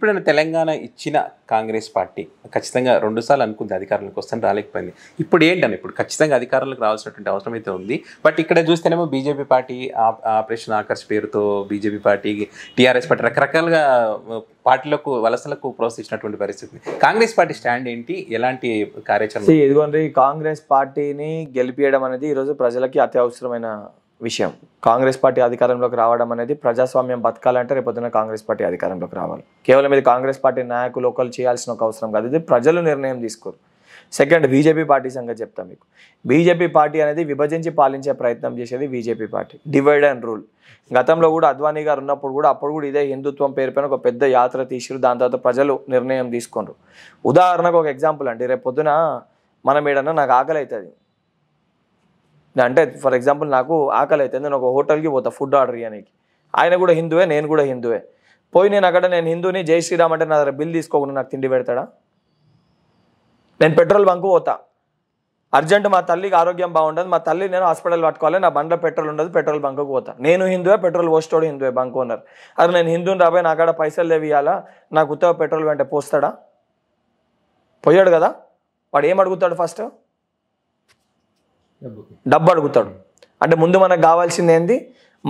ఇప్పుడైనా తెలంగాణ ఇచ్చిన కాంగ్రెస్ పార్టీ ఖచ్చితంగా రెండుసార్లు అనుకుంది అధికారంలోకి వస్తాను రాలేకపోయింది ఇప్పుడు ఏంటని ఇప్పుడు ఖచ్చితంగా అధికారంలోకి రావాల్సినటువంటి అవసరం అయితే ఉంది బట్ ఇక్కడ చూస్తేనేమో బీజేపీ పార్టీ ఆపరేషన్ ఆకర్ష్ పేరుతో బీజేపీ పార్టీ టీఆర్ఎస్ పార్టీ రకరకాలుగా పార్టీలకు వలసలకు ప్రోత్సహించినటువంటి పరిస్థితి కాంగ్రెస్ పార్టీ స్టాండ్ ఏంటి ఎలాంటి కార్యాచరణ ఇదిగోండి కాంగ్రెస్ పార్టీని గెలిపించడం అనేది ఈరోజు ప్రజలకి అత్యవసరమైన విషయం కాంగ్రెస్ పార్టీ అధికారంలోకి రావడం అనేది ప్రజాస్వామ్యం బతకాలంటే రేపొద్దున కాంగ్రెస్ పార్టీ అధికారంలోకి రావాలి కేవలం ఇది కాంగ్రెస్ పార్టీ నాయకులు ఒకరు చేయాల్సిన ఒక అవసరం కాదు ఇది ప్రజలు నిర్ణయం తీసుకోరు సెకండ్ బీజేపీ పార్టీ సంగతి చెప్తాను మీకు బీజేపీ పార్టీ అనేది విభజించి పాలించే ప్రయత్నం చేసేది BJP party divide and rule గతంలో కూడా అద్వానీ గారు ఉన్నప్పుడు కూడా అప్పుడు కూడా ఇదే హిందుత్వం పేరుపైన ఒక పెద్ద యాత్ర తీసిరు దాని తర్వాత ప్రజలు నిర్ణయం తీసుకున్నారు ఉదాహరణకు ఒక ఎగ్జాంపుల్ అండి రేపు పొద్దున మనం ఏడన్నా నాకు ఆకలి అవుతుంది అంటే ఫర్ ఎగ్జాంపుల్ నాకు ఆకలి అయితే నేను ఒక హోటల్కి పోతా ఫుడ్ ఆర్డర్ ఇవ్వడానికి ఆయన కూడా హిందువే నేను కూడా హిందువే పోయి నేను అక్కడ నేను హిందూని జై శ్రీరామ్ అంటే నా దగ్గర బిల్ తీసుకోకుండా నాకు తిండి పెడతాడా నేను పెట్రోల్ బంకు పోతా అర్జెంట్ మా తల్లికి ఆరోగ్యం బాగుండదు మా తల్లి నేను హాస్పిటల్ పట్టుకోవాలి నా బండ్లో పెట్రోల్ ఉండదు పెట్రోల్ బంకు పోతా నేను హిందువే పెట్రోల్ పోస్టోడు హిందువే బంక్ ఓనర్ అది నేను హిందువుని రాబోయే నా కాడ పైసలు ఇవ్వాలా నాకు ఉత్తవ పెట్రోల్ వెంట పోస్తాడా పోయాడు కదా వాడు ఏం అడుగుతాడు ఫస్ట్ డబ్బు అడుగుతాడు అంటే ముందు మనకు కావాల్సింది ఏంది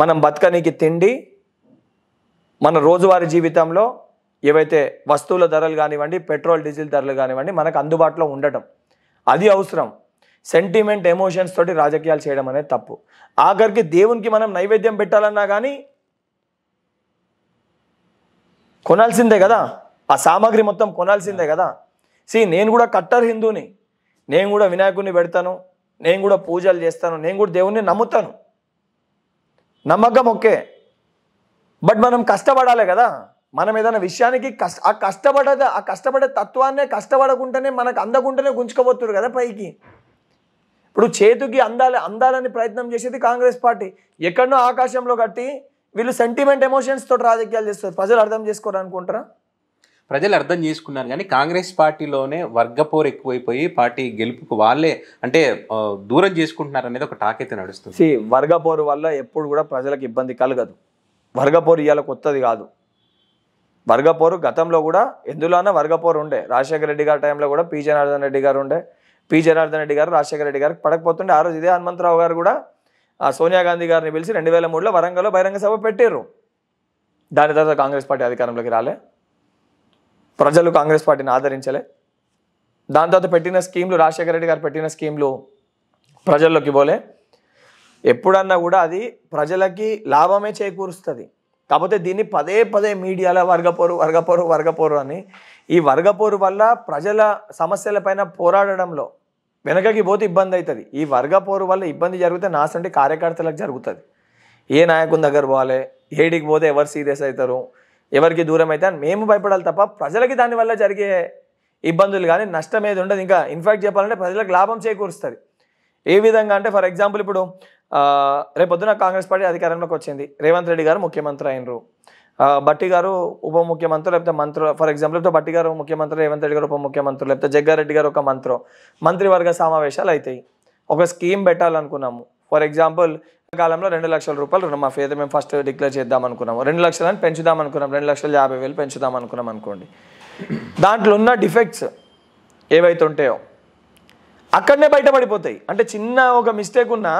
మనం బతకనీకి తిండి మన రోజువారి జీవితంలో ఏవైతే వస్తువుల ధరలు కానివ్వండి పెట్రోల్ డీజిల్ ధరలు కానివ్వండి మనకు అందుబాటులో ఉండటం అది అవసరం సెంటిమెంట్ ఎమోషన్స్ తోటి రాజకీయాలు చేయడం అనేది తప్పు ఆఖరికి దేవునికి మనం నైవేద్యం పెట్టాలన్నా కానీ కొనాల్సిందే కదా ఆ సామాగ్రి మొత్తం కొనాల్సిందే కదా సి నేను కూడా కట్టర్ హిందూని నేను కూడా వినాయకుడిని పెడతాను నేను కూడా పూజలు చేస్తాను నేను కూడా దేవుణ్ణి నమ్ముతాను నమ్మకం ఓకే బట్ మనం కష్టపడాలి కదా మనం ఏదైనా విషయానికి కష్ట ఆ కష్టపడద ఆ కష్టపడే తత్వాన్నే కష్టపడకుండానే మనకు అందకుండానే గుంజుకోబోతున్నారు కదా పైకి ఇప్పుడు చేతికి అందాలి అందాలని ప్రయత్నం చేసేది కాంగ్రెస్ పార్టీ ఎక్కడనో ఆకాశంలో కట్టి వీళ్ళు సెంటిమెంట్ ఎమోషన్స్ తోటి రాజకీయాలు చేస్తారు ప్రజలు అర్థం చేసుకోరు అనుకుంటారా ప్రజలు అర్థం చేసుకున్నారు కానీ కాంగ్రెస్ పార్టీలోనే వర్గపోరు ఎక్కువైపోయి పార్టీ గెలుపుకు వాళ్ళే అంటే దూరం చేసుకుంటున్నారు అనేది ఒక టాక్ అయితే నడుస్తుంది వర్గపోరు వల్ల ఎప్పుడు కూడా ప్రజలకు ఇబ్బంది కలగదు వర్గపోరు ఇవాళ కొత్తది కాదు వర్గపోరు గతంలో కూడా ఎందులోనే వర్గపోరు ఉండే రాజశేఖర రెడ్డి గారి టైంలో కూడా పి జనార్దన్ రెడ్డి గారు ఉండే పి జనార్దన్ రెడ్డి గారు రాజశేఖర రెడ్డి గారికి పడకపోతుండే ఆ రోజు ఇదే హనుమంతరావు గారు కూడా సోనియా గాంధీ గారిని పిలిచి రెండు వేల మూడులో వరంగల్లో బహిరంగ సభ పెట్టారు దాని తర్వాత కాంగ్రెస్ పార్టీ అధికారంలోకి రాలే ప్రజలు కాంగ్రెస్ పార్టీని ఆదరించలే దాని తర్వాత పెట్టిన స్కీమ్లు రాజశేఖర రెడ్డి గారు పెట్టిన స్కీమ్లు ప్రజల్లోకి పోలే ఎప్పుడన్నా కూడా అది ప్రజలకి లాభమే చేకూరుస్తుంది కాకపోతే దీన్ని పదే పదే మీడియాలో వర్గపోరు వర్గపోరు వర్గపోరు అని ఈ వర్గపోరు వల్ల ప్రజల సమస్యలపైన పోరాడడంలో వెనకకి పోతే ఇబ్బంది అవుతుంది ఈ వర్గపోరు వల్ల ఇబ్బంది జరిగితే నాసంటి కార్యకర్తలకు జరుగుతుంది ఏ నాయకుని దగ్గర పోవాలి ఏడికి పోతే ఎవరు సీరియస్ అవుతారు ఎవరికి దూరం అయితే మేము భయపడాలి తప్ప ప్రజలకి దానివల్ల జరిగే ఇబ్బందులు కానీ నష్టం ఏది ఉండదు ఇంకా ఇన్ఫ్యాక్ట్ చెప్పాలంటే ప్రజలకు లాభం చేకూరుస్తుంది ఏ విధంగా అంటే ఫర్ ఎగ్జాంపుల్ ఇప్పుడు రేపొద్దున కాంగ్రెస్ పార్టీ అధికారంలోకి వచ్చింది రేవంత్ రెడ్డి గారు ముఖ్యమంత్రి అయినరు బట్టి గారు ఉప ముఖ్యమంత్రి లేకపోతే మంత్రులు ఫర్ ఎగ్జాంపుల్ లేకపోతే బట్టి గారు ముఖ్యమంత్రి రేవంత్ రెడ్డి గారు ఉప ముఖ్యమంత్రి లేకపోతే జగ్గారెడ్డి గారు ఒక మంత్రి మంత్రివర్గ సమావేశాలు అవుతాయి ఒక స్కీమ్ పెట్టాలనుకున్నాము ఫర్ ఎగ్జాంపుల్ కాలంలో రెండు లక్షల రూపాయలు రుణమాఫీ అయితే మేము ఫస్ట్ డిక్లేర్ చేద్దాం అనుకున్నాము రెండు లక్షలని పెంచుదాం అనుకున్నాం రెండు లక్షల యాభై వేలు పెంచుదాం అనుకున్నాం అనుకోండి దాంట్లో ఉన్న డిఫెక్ట్స్ ఏవైతే ఉంటాయో అక్కడనే బయటపడిపోతాయి అంటే చిన్న ఒక మిస్టేక్ ఉన్నా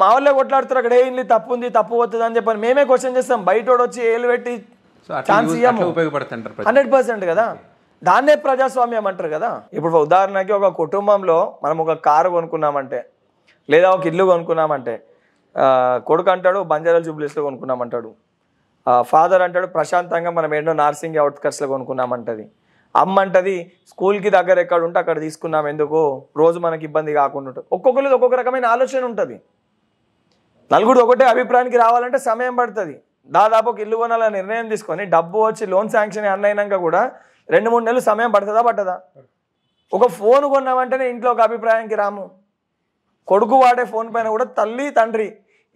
మా వాళ్ళే కొట్లాడుతారు అక్కడ ఏంది తప్పు ఉంది తప్పు వస్తుంది అని చెప్పని మేమే క్వశ్చన్ చేస్తాం బయట వచ్చి ఏలు పెట్టి ఛాన్స్ హండ్రెడ్ పర్సెంట్ కదా దాన్నే ప్రజాస్వామ్యం అంటారు కదా ఇప్పుడు ఉదాహరణకి ఒక కుటుంబంలో మనం ఒక కారు కొనుక్కున్నామంటే లేదా ఒక ఇల్లు కొనుక్కున్నామంటే కొడుకు అంటాడు బంజారాల జూబ్లీస్లో కొనుక్కున్నామంటాడు ఫాదర్ అంటాడు ప్రశాంతంగా మనం ఏంటో నార్సింగ్ అవుట్కట్స్లో కొనుక్కున్నామంటది అమ్మ అంటది స్కూల్కి దగ్గర ఎక్కడ ఉంటే అక్కడ తీసుకున్నాం ఎందుకు రోజు మనకి ఇబ్బంది కాకుండా ఉంటుంది ఒక్కొక్క రకమైన ఆలోచన ఉంటుంది నలుగురు ఒకటే అభిప్రాయానికి రావాలంటే సమయం పడుతుంది దాదాపు ఒక ఇల్లు కొనాలని నిర్ణయం తీసుకొని డబ్బు వచ్చి లోన్ శాంక్షన్ అన్నైనాక కూడా రెండు మూడు నెలలు సమయం పడుతుందా పట్టదా ఒక ఫోన్ కొన్నామంటేనే ఇంట్లో ఒక అభిప్రాయానికి రాము కొడుకు వాడే ఫోన్ పైన కూడా తల్లి తండ్రి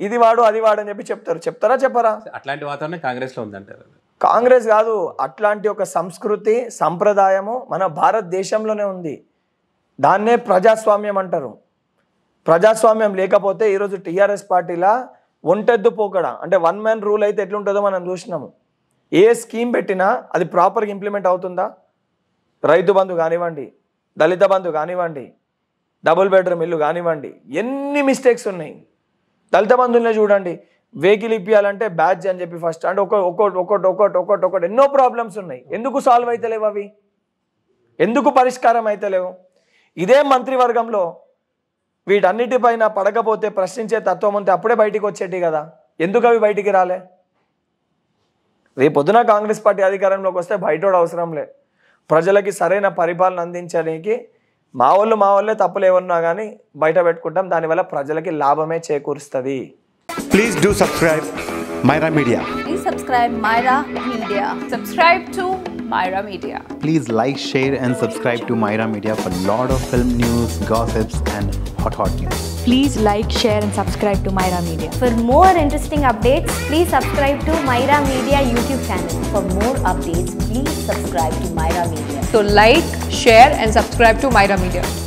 ఇది వాడు అది వాడు అని చెప్పి చెప్తారు చెప్తారా చెప్పరా అట్లాంటి వాతావరణం లో ఉందంటారు కాంగ్రెస్ కాదు అట్లాంటి ఒక సంస్కృతి సంప్రదాయము మన భారతదేశంలోనే ఉంది దాన్నే ప్రజాస్వామ్యం అంటారు ప్రజాస్వామ్యం లేకపోతే ఈరోజు టీఆర్ఎస్ పార్టీలా ఒంటెద్దు పోకడ అంటే వన్ మ్యాన్ రూల్ అయితే ఎట్లుంటుందో మనం చూసినాము ఏ స్కీమ్ పెట్టినా అది ప్రాపర్గా ఇంప్లిమెంట్ అవుతుందా రైతు బంధు కానివ్వండి దళిత బంధు కానివ్వండి డబుల్ బెడ్రూమ్ ఇల్లు కానివ్వండి ఎన్ని మిస్టేక్స్ ఉన్నాయి దళిత బంధువులనే చూడండి వెహికల్ ఇప్పించాలంటే బ్యాచ్ అని చెప్పి ఫస్ట్ అంటే ఒక ఒక్కొక్కటి ఒక్కొక్కటి ఒక్కొక్కటి ఒక్కొక్కటి ఒకటి ఎన్నో ప్రాబ్లమ్స్ ఉన్నాయి ఎందుకు సాల్వ్ అవుతలేవు అవి ఎందుకు పరిష్కారం అవుతలేవు ఇదే మంత్రివర్గంలో వీటన్నిటిపైన పడకపోతే ప్రశ్నించే తత్వం ఉంటే అప్పుడే బయటికి వచ్చేటి కదా ఎందుకు అవి బయటికి రాలే రేపొద్దున కాంగ్రెస్ పార్టీ అధికారంలోకి వస్తే బయట అవసరం లే ప్రజలకి సరైన పరిపాలన అందించడానికి మా వాళ్ళు మా వాళ్ళే తప్పులేమన్నా కానీ బయట పెట్టుకుంటాం దానివల్ల ప్రజలకి లాభమే చేకూరుస్తుంది please do subscribe Myra media please subscribe Myra media subscribe to Myra Media. Please like, share, and subscribe to Myra Media for a lot of film news, gossips, and hot, hot news. Please like, share, and subscribe to Myra Media. For more interesting updates, please subscribe to Myra Media YouTube channel. For more updates, please subscribe to Myra Media. So like, share and subscribe to Myra Media.